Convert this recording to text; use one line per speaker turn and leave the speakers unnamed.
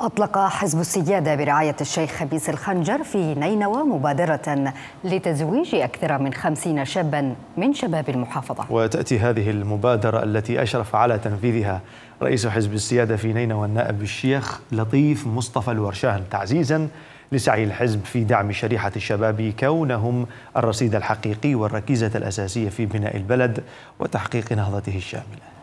أطلق حزب السيادة برعاية الشيخ خبيث الخنجر في نينوى مبادرة لتزويج أكثر من خمسين شابا من شباب المحافظة
وتأتي هذه المبادرة التي أشرف على تنفيذها رئيس حزب السيادة في نينوى النائب الشيخ لطيف مصطفى الورشان تعزيزا لسعي الحزب في دعم شريحة الشباب كونهم الرصيد الحقيقي والركيزة الأساسية في بناء البلد وتحقيق نهضته الشاملة